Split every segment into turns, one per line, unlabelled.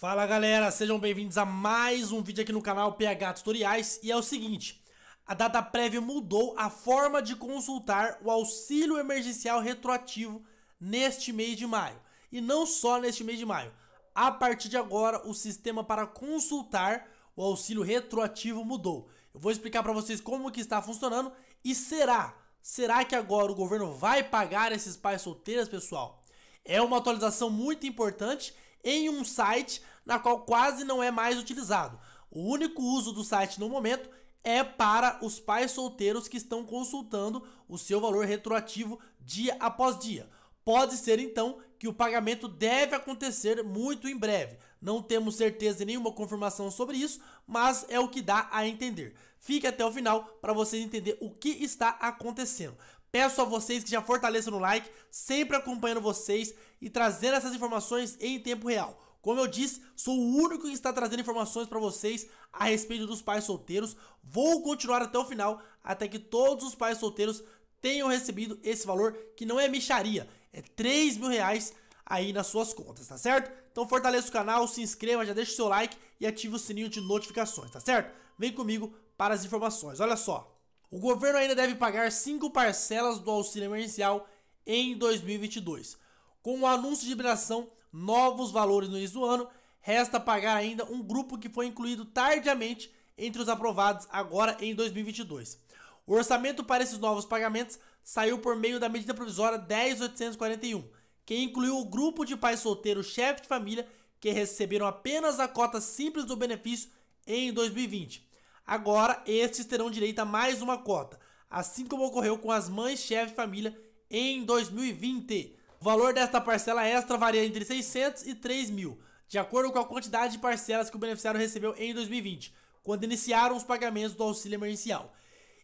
Fala galera, sejam bem-vindos a mais um vídeo aqui no canal PH Tutoriais e é o seguinte, a data prévia mudou a forma de consultar o auxílio emergencial retroativo neste mês de maio. E não só neste mês de maio, a partir de agora o sistema para consultar o auxílio retroativo mudou. Eu vou explicar para vocês como que está funcionando e será, será que agora o governo vai pagar esses pais solteiros, pessoal? É uma atualização muito importante em um site na qual quase não é mais utilizado. O único uso do site no momento é para os pais solteiros que estão consultando o seu valor retroativo dia após dia. Pode ser então que o pagamento deve acontecer muito em breve. Não temos certeza e nenhuma confirmação sobre isso, mas é o que dá a entender. Fique até o final para vocês entender o que está acontecendo. Peço a vocês que já fortaleçam no like, sempre acompanhando vocês e trazendo essas informações em tempo real. Como eu disse, sou o único que está trazendo informações para vocês a respeito dos pais solteiros. Vou continuar até o final, até que todos os pais solteiros tenham recebido esse valor, que não é micharia, é 3 mil reais aí nas suas contas, tá certo? Então fortaleça o canal, se inscreva, já deixa o seu like e ative o sininho de notificações, tá certo? Vem comigo para as informações, olha só. O governo ainda deve pagar cinco parcelas do auxílio emergencial em 2022. Com o anúncio de liberação novos valores no início do ano. Resta pagar ainda um grupo que foi incluído tardiamente entre os aprovados agora em 2022. O orçamento para esses novos pagamentos saiu por meio da medida provisória 10841, que incluiu o grupo de pais solteiros chefe de família que receberam apenas a cota simples do benefício em 2020. Agora, estes terão direito a mais uma cota, assim como ocorreu com as mães chefe de família em 2020. O valor desta parcela extra varia entre 600 e 3 mil, de acordo com a quantidade de parcelas que o beneficiário recebeu em 2020, quando iniciaram os pagamentos do auxílio emergencial.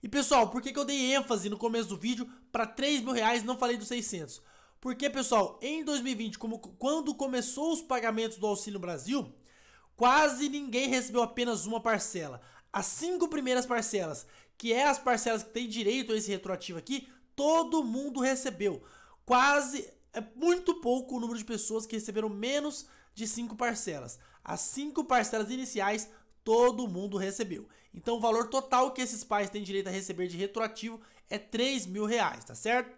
E pessoal, por que, eu dei ênfase no começo do vídeo para 3 mil reais não falei dos 600? Porque pessoal, em 2020, como, quando começou os pagamentos do Auxílio Brasil, quase ninguém recebeu apenas uma parcela. As cinco primeiras parcelas, que é as parcelas que têm direito a esse retroativo aqui, todo mundo recebeu. Quase é muito pouco o número de pessoas que receberam menos de 5 parcelas. As 5 parcelas iniciais todo mundo recebeu. Então o valor total que esses pais têm direito a receber de retroativo é 3 mil reais, tá certo?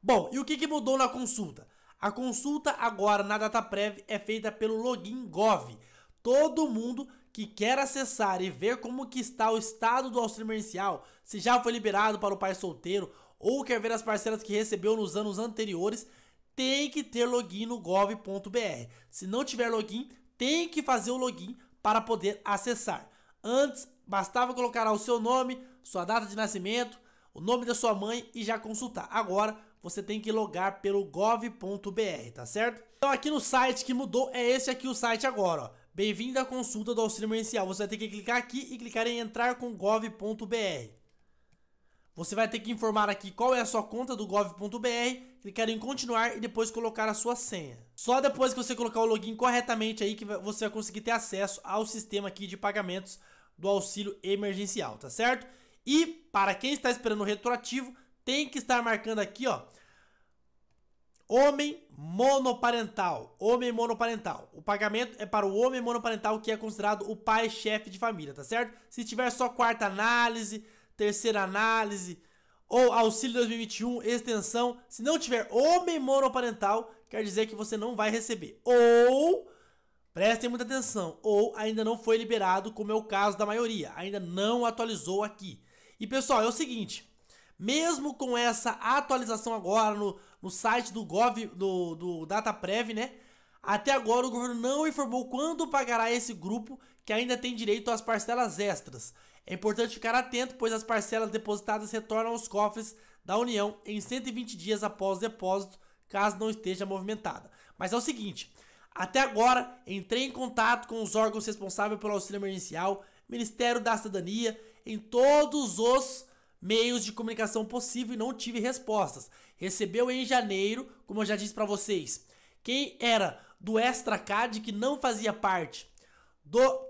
Bom, e o que, que mudou na consulta? A consulta agora na DataPrev é feita pelo login Gov. Todo mundo que quer acessar e ver como que está o estado do auxílio emergencial, se já foi liberado para o pai solteiro ou quer ver as parcelas que recebeu nos anos anteriores, tem que ter login no gov.br. Se não tiver login, tem que fazer o login para poder acessar. Antes, bastava colocar o seu nome, sua data de nascimento, o nome da sua mãe e já consultar. Agora, você tem que logar pelo gov.br, tá certo? Então, aqui no site que mudou, é esse aqui o site agora, ó. Bem-vindo à consulta do auxílio emergencial. Você vai ter que clicar aqui e clicar em entrar com gov.br. Você vai ter que informar aqui qual é a sua conta do gov.br, clicar em continuar e depois colocar a sua senha. Só depois que você colocar o login corretamente aí que você vai conseguir ter acesso ao sistema aqui de pagamentos do auxílio emergencial, tá certo? E para quem está esperando o retroativo, tem que estar marcando aqui, ó, Homem monoparental. Homem monoparental. O pagamento é para o homem monoparental que é considerado o pai chefe de família, tá certo? Se tiver só quarta análise, terceira análise ou auxílio 2021, extensão. Se não tiver homem monoparental, quer dizer que você não vai receber. Ou, prestem muita atenção, ou ainda não foi liberado, como é o caso da maioria, ainda não atualizou aqui. E pessoal, é o seguinte. Mesmo com essa atualização agora no, no site do Gov do, do DataPrev, né? Até agora o governo não informou quando pagará esse grupo que ainda tem direito às parcelas extras. É importante ficar atento, pois as parcelas depositadas retornam aos cofres da União em 120 dias após o depósito, caso não esteja movimentada. Mas é o seguinte, até agora entrei em contato com os órgãos responsáveis pelo auxílio emergencial, Ministério da Cidadania, em todos os meios de comunicação possível e não tive respostas. Recebeu em janeiro, como eu já disse para vocês, quem era do Extra CAD que não fazia parte do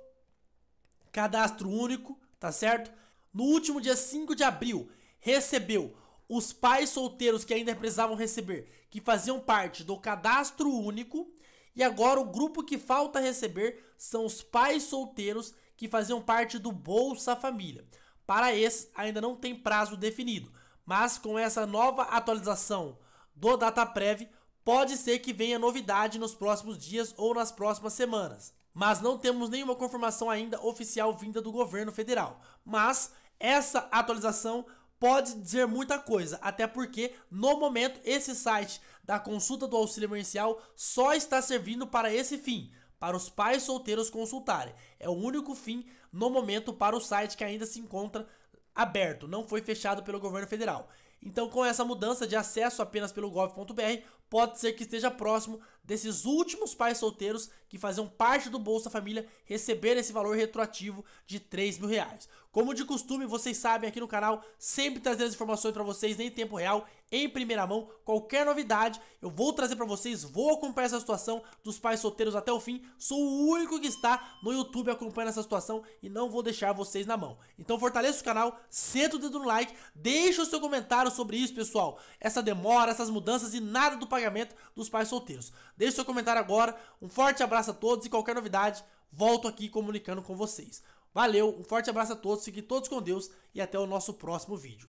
cadastro único, tá certo? No último dia 5 de abril, recebeu os pais solteiros que ainda precisavam receber, que faziam parte do cadastro único, e agora o grupo que falta receber são os pais solteiros que faziam parte do Bolsa Família. Para esses, ainda não tem prazo definido, mas com essa nova atualização do DataPrev, pode ser que venha novidade nos próximos dias ou nas próximas semanas mas não temos nenhuma confirmação ainda oficial vinda do governo federal. Mas essa atualização pode dizer muita coisa, até porque no momento esse site da consulta do auxílio emergencial só está servindo para esse fim, para os pais solteiros consultarem. É o único fim no momento para o site que ainda se encontra aberto, não foi fechado pelo governo federal. Então, com essa mudança de acesso apenas pelo gov.br, pode ser que esteja próximo desses últimos pais solteiros que faziam parte do Bolsa Família receber esse valor retroativo de 3 mil reais. Como de costume, vocês sabem aqui no canal, sempre trazendo as informações para vocês em tempo real, em primeira mão, qualquer novidade, eu vou trazer para vocês, vou acompanhar essa situação dos pais solteiros até o fim, sou o único que está no YouTube acompanhando essa situação e não vou deixar vocês na mão. Então fortaleça o canal, senta o dedo no like, deixa o seu comentário sobre isso, pessoal. Essa demora, essas mudanças e nada do pagamento dos pais solteiros. Deixe seu comentário agora. Um forte abraço a todos e qualquer novidade, volto aqui comunicando com vocês. Valeu, um forte abraço a todos, fiquem todos com Deus e até o nosso próximo vídeo.